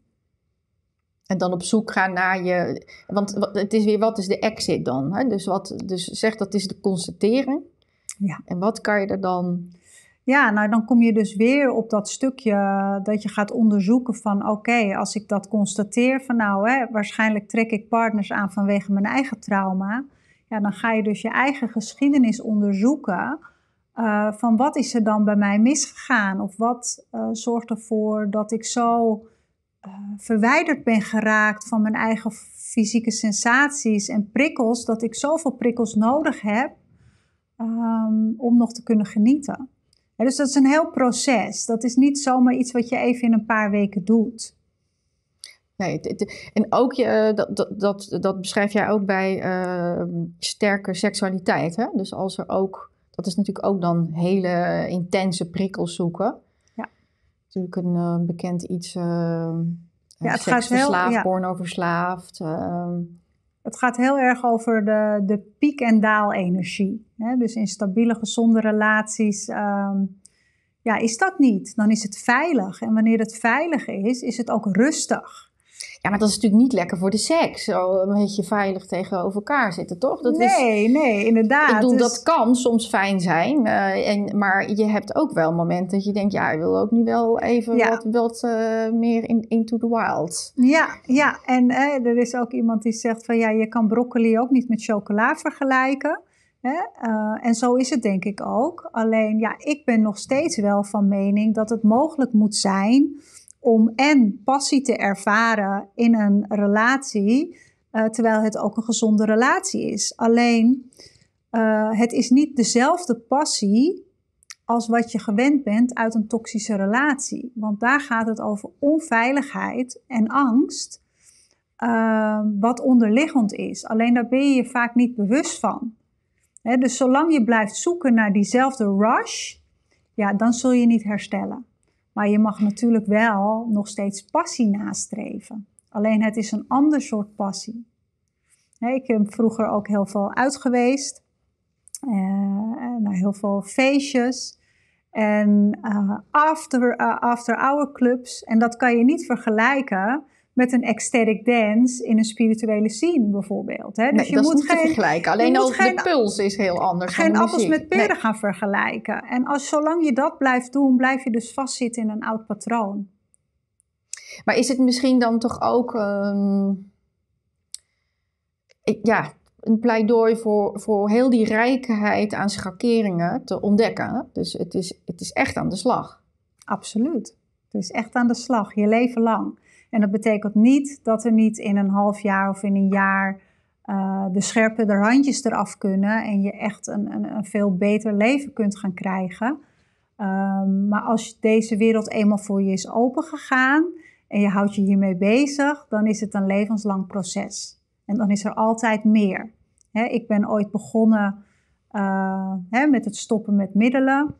En dan op zoek gaan naar je. Want het is weer wat is de exit dan? Hè? Dus, wat, dus zeg dat is de constatering. Ja. En wat kan je er dan ja, nou dan kom je dus weer op dat stukje eh, dat je gaat onderzoeken van oké, als ik dat constateer van nou, hè, waarschijnlijk trek ik partners aan vanwege mijn eigen trauma. Ja, dan ga je dus je eigen geschiedenis onderzoeken eh, van wat is er dan bij mij misgegaan of wat eh, zorgt ervoor dat ik zo verwijderd ben geraakt van mijn eigen fysieke sensaties en prikkels, dat ik zoveel prikkels nodig heb ehm, om nog te kunnen genieten dus dat is een heel proces. Dat is niet zomaar iets wat je even in een paar weken doet. Nee, en ook je, eh, dat, dat, dat beschrijf jij ook bij ehm, sterke seksualiteit. Hè? Dus als er ook, dat is natuurlijk ook dan hele intense prikkels zoeken. Ja. Natuurlijk een eh, bekend iets. Uh, ja, het gaat heel, ja. porno verslaafd. Ehm, het gaat heel erg over de, de piek- en daalenergie. Hè? Dus in stabiele, gezonde relaties ehm, ja, is dat niet. Dan is het veilig. En wanneer het veilig is, is het ook rustig. Ja, maar dat is natuurlijk niet lekker voor de seks. Zo een beetje veilig tegenover elkaar zitten, toch? Dat nee, is, nee, inderdaad. Ik bedoel, dus- dat kan soms fijn zijn. Eh, en, maar je hebt ook wel momenten dat je denkt... ja, ik wil ook nu wel even wat, wat eh, meer in, into the wild. Ja, ja. en eh, er is ook iemand die zegt van... ja, je kan broccoli ook niet met chocola vergelijken... en zo is het denk ik ook. Alleen ja, ik ben nog steeds wel van mening dat het mogelijk moet zijn om en passie te ervaren in een relatie, eh, terwijl het ook een gezonde relatie is. Alleen, eh, het is niet dezelfde passie als wat je gewend bent uit een toxische relatie. Want daar gaat het over onveiligheid en angst, eh, wat onderliggend is. Alleen daar ben je je vaak niet bewust van. dus zolang je blijft zoeken naar diezelfde rush, ja, dan zul je niet herstellen. Maar je mag natuurlijk wel nog steeds passie nastreven. Alleen het is een ander soort passie. Ik ben vroeger ook heel veel uit geweest, eh, naar heel veel feestjes en eh, after-hour eh, clubs. En dat kan je niet vergelijken met een ecstatic dance in een spirituele scene bijvoorbeeld. Hè? Dus je moet is niet geen, te vergelijken. Alleen al geen, de puls is heel anders. Geen appels met peren gaan vergelijken. En als, zolang je dat blijft doen, blijf je dus vastzitten in een oud patroon. Maar is het misschien dan toch ook... Ehm, ja, een pleidooi voor, voor heel die rijkheid aan schakeringen te ontdekken. Dus het is, het is echt aan de slag. Absoluut. Het is echt aan de slag, je leven lang. En dat betekent niet dat er niet in een half jaar of in een jaar eh, de scherpe de randjes eraf kunnen en je echt een, een, een veel beter leven kunt gaan krijgen. Ehm, maar als deze wereld eenmaal voor je is opengegaan en je houdt je hiermee bezig, dan is het een levenslang proces. En dan is er altijd meer. ik ben ooit begonnen eh, met het stoppen met middelen.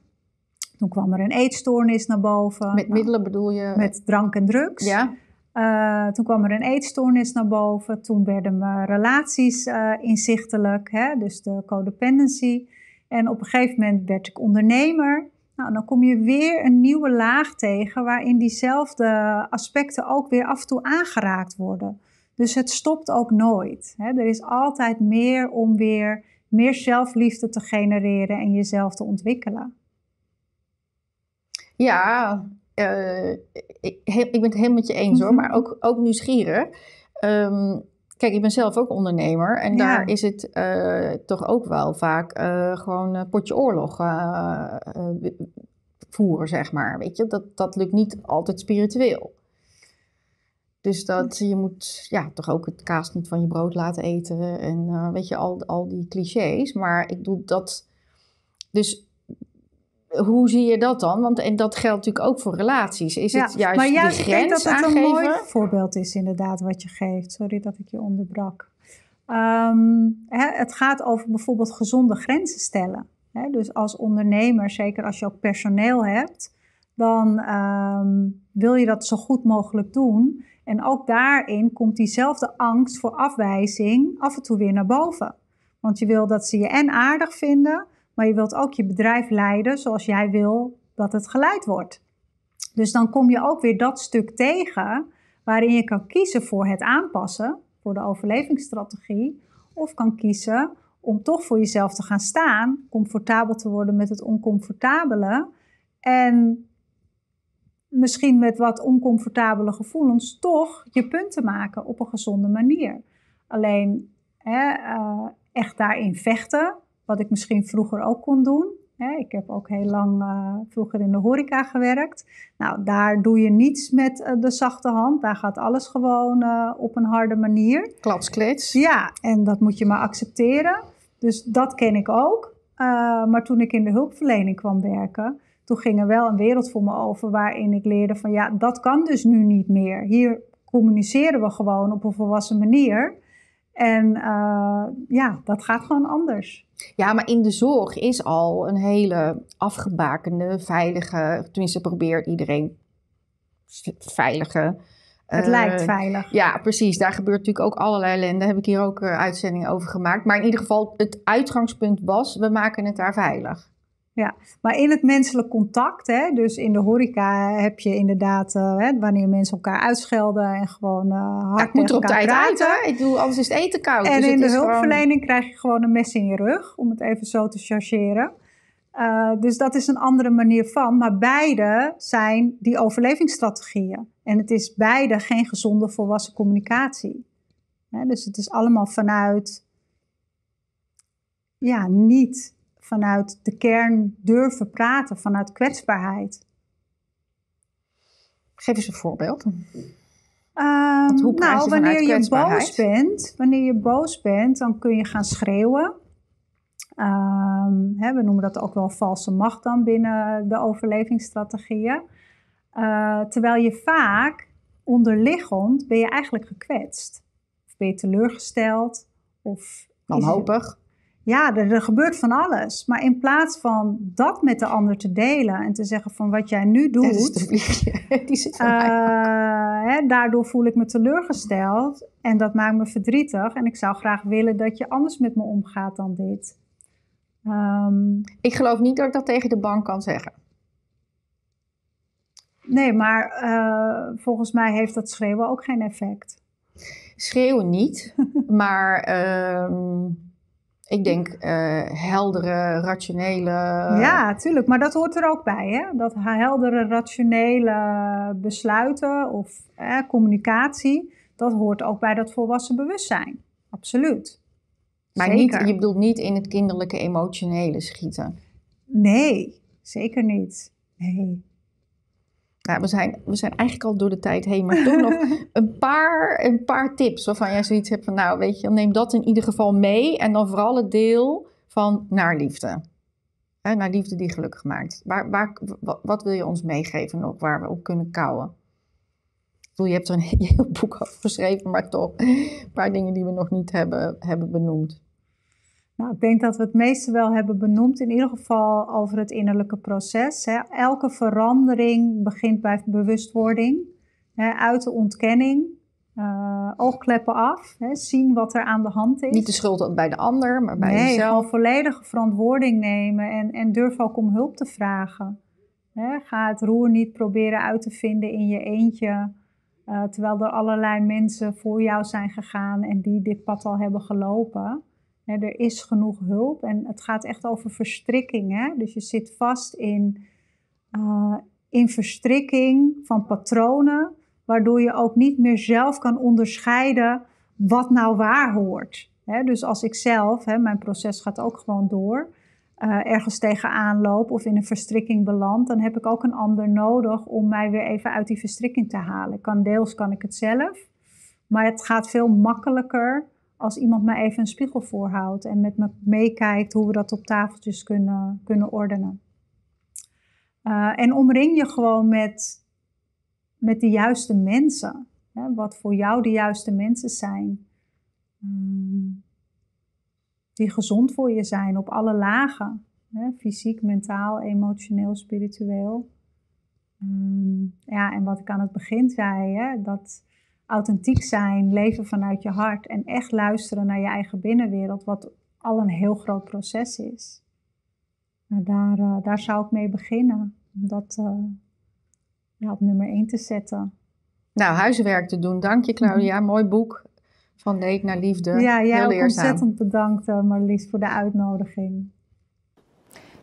Toen kwam er een eetstoornis naar boven. Met middelen bedoel je? Met drank en drugs. Ja. Eh, toen kwam er een eetstoornis naar boven. Toen werden mijn relaties eh, inzichtelijk, hè, dus de codependency. En op een gegeven moment werd ik ondernemer. Nou, dan kom je weer een nieuwe laag tegen waarin diezelfde aspecten ook weer af en toe aangeraakt worden. Dus het stopt ook nooit. Hè. Er is altijd meer om weer meer zelfliefde te genereren en jezelf te ontwikkelen. Ja, eh, ik, ik, ben het helemaal met je eens hoor, mhm. maar ook, ook nieuwsgierig. Ehm, kijk, ik ben zelf ook ondernemer en daar is het eh, toch ook wel vaak eh, gewoon een potje oorlog voeren, zeg maar. Weet je, dat, dat lukt niet altijd spiritueel. Dus dat je moet ja, toch ook het kaas niet van je brood laten eten en weet je, al, al die clichés. Maar ik doe dat. Dus hoe zie je dat dan? Want en dat geldt natuurlijk ook voor relaties. Is het juist maar juist grens dat het aangeven? mooi voorbeeld is inderdaad wat je geeft. Sorry dat ik je onderbrak. Ehm, hè, het gaat over bijvoorbeeld gezonde grenzen stellen. Hè? Dus als ondernemer, zeker als je ook personeel hebt, dan ehm, wil je dat zo goed mogelijk doen. En ook daarin komt diezelfde angst voor afwijzing af en toe weer naar boven. Want je wil dat ze je en aardig vinden, maar je wilt ook je bedrijf leiden zoals jij wil dat het geleid wordt. Dus dan kom je ook weer dat stuk tegen waarin je kan kiezen voor het aanpassen, voor de overlevingsstrategie, of kan kiezen om toch voor jezelf te gaan staan, comfortabel te worden met het oncomfortabele en misschien met wat oncomfortabele gevoelens toch je punt te maken op een gezonde manier. Alleen hè, eh, echt daarin vechten, wat ik misschien vroeger ook kon doen. Ik heb ook heel lang eh, vroeger in de horeca gewerkt. Nou, daar doe je niets met eh, de zachte hand. Daar gaat alles gewoon eh, op een harde manier. Klapskleeds. Ja, en dat moet je maar accepteren. Dus dat ken ik ook. maar toen ik in de hulpverlening kwam werken, toen ging er wel een wereld voor me over waarin ik leerde van ja, dat kan dus nu niet meer. Hier communiceren we gewoon op een volwassen manier. En ja, dat gaat gewoon anders. Ja, maar in de zorg is al een hele afgebakende, veilige, tenminste probeert iedereen veilige. Het eh, lijkt veilig. Ja, precies. Daar gebeurt natuurlijk ook allerlei ellende. Heb ik hier ook eh, uitzendingen over gemaakt. Maar in ieder geval, het uitgangspunt was, we maken het daar veilig ja. Maar in het menselijk contact, hè, dus in de horeca heb je inderdaad, eh, hè, wanneer mensen elkaar uitschelden en gewoon uh, hard ja, ik moet er op tijd uit, hè? Ik doe, alles is het eten koud. En dus in de hulpverlening krijg je gewoon een mes in je rug, om het even zo te chargeren. Eh, dus dat is een andere manier van, maar beide zijn die overlevingsstrategieën. En het is beide geen gezonde volwassen communicatie. dus het is allemaal vanuit, ja, niet vanuit de kern durven praten, vanuit kwetsbaarheid. Geef eens een voorbeeld. Ehm, hoe nou, wanneer je boos bent, wanneer je boos bent, dan kun je gaan schreeuwen. Ehm, hè, we noemen dat ook wel valse macht dan binnen de overlevingsstrategieën. Eh, terwijl je vaak onderliggend ben je eigenlijk gekwetst. Of ben je teleurgesteld. Of wanhopig ja, er, gebeurt van alles. Maar in plaats van dat met de ander te delen en te zeggen van wat jij nu doet. Dat is Die zit eh, hè, daardoor voel ik me teleurgesteld en dat maakt me verdrietig. En ik zou graag willen dat je anders met me omgaat dan dit. Ehm, ik geloof niet dat ik dat tegen de bank kan zeggen. Nee, maar eh, volgens mij heeft dat schreeuwen ook geen effect. Schreeuwen niet, maar. Ehm, ik denk eh, heldere, rationele. Ja, tuurlijk. Maar dat hoort er ook bij, hè? Dat heldere, rationele besluiten of communicatie, dat hoort ook bij dat volwassen bewustzijn. Absoluut. Maar niet, je bedoelt niet in het kinderlijke emotionele schieten? Nee, zeker niet. Nee. Nou, we, zijn, we zijn eigenlijk al door de tijd heen, maar toch nog een paar, een paar tips waarvan jij zoiets hebt van, nou weet je, neem dat in ieder geval mee en dan vooral het deel van naar liefde. naar liefde die gelukkig maakt. Waar, waar, wat wil je ons meegeven nog, waar we op kunnen kouwen? Ik je hebt er een heel boek over geschreven, maar toch een paar dingen die we nog niet hebben, hebben benoemd. Nou, ik denk dat we het meeste wel hebben benoemd, in ieder geval over het innerlijke proces. Hè. Elke verandering begint bij bewustwording, hè, uit de ontkenning, eh, oogkleppen af, hè, zien wat er aan de hand is. Niet de schuld bij de ander, maar bij jezelf. gewoon volledige verantwoording nemen en, en durf ook om hulp te vragen. Hè, ga het roer niet proberen uit te vinden in je eentje, eh, terwijl er allerlei mensen voor jou zijn gegaan en die dit pad al hebben gelopen er is genoeg hulp. En het gaat echt over verstrikking. Hè? Dus je zit vast in, eh, in verstrikking van patronen, waardoor je ook niet meer zelf kan onderscheiden wat nou waar hoort. Hè? Dus als ik zelf, hè, mijn proces gaat ook gewoon door. Eh, ergens tegenaan loop of in een verstrikking beland, dan heb ik ook een ander nodig om mij weer even uit die verstrikking te halen. Kan, deels kan ik het zelf, maar het gaat veel makkelijker als iemand me even een spiegel voorhoudt en met me meekijkt hoe we dat op tafeltjes kunnen, kunnen ordenen. Eh, en omring je gewoon met, met de juiste mensen. Hè, wat voor jou de juiste mensen zijn. Ehm, die gezond voor je zijn op alle lagen. Hè, fysiek, mentaal, emotioneel, spiritueel. Ehm, ja, en wat ik aan het begin zei, hè, dat authentiek zijn, leven vanuit je hart en echt luisteren naar je eigen binnenwereld, wat al een heel groot proces is. Nou, daar, eh, daar zou ik mee beginnen, om dat eh, op nummer 1 te zetten. Nou, huiswerk te doen. Dank je, Claudia. Mhm. Mooi boek. Van leed naar liefde. Ja, jij heel ontzettend bedankt, eh, Marlies, voor de uitnodiging.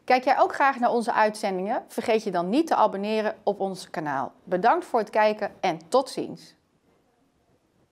Kijk jij ook graag naar onze uitzendingen? Vergeet je dan niet te abonneren op ons kanaal. Bedankt voor het kijken en tot ziens.